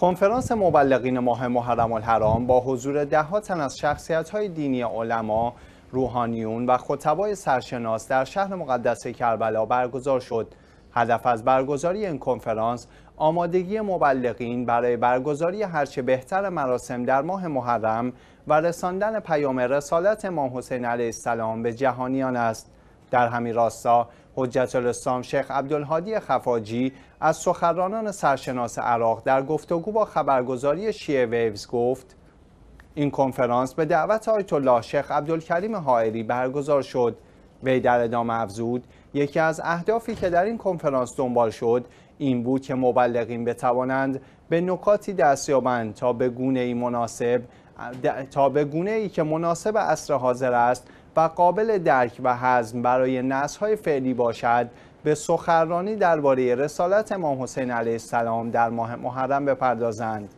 کنفرانس مبلغین ماه محرم الحرام با حضور دهها تن از های دینی علما، روحانیون و خطبای سرشناس در شهر مقدس کربلا برگزار شد. هدف از برگزاری این کنفرانس آمادگی مبلغین برای برگزاری هرچه بهتر مراسم در ماه محرم و رساندن پیام رسالت امام حسین علیه السلام به جهانیان است. در همین راستا حجت الاسلام شیخ عبدالهادی خفاجی از سخنرانان سرشناس عراق در گفتگو با خبرگزاری شیعه ویوز گفت این کنفرانس به دعوت آیت الله شیخ عبدالکریم حائری برگزار شد وی در ادامه افزود یکی از اهدافی که در این کنفرانس دنبال شد این بود که مبلغین بتوانند به نکاتی دست یابند تا به گونه مناسب تا به گونه ای که مناسب عصر حاضر است و قابل درک و هضم برای نسل‌های فعلی باشد به سخنرانی درباره رسالت امام حسین علیه السلام در ماه محرم بپردازند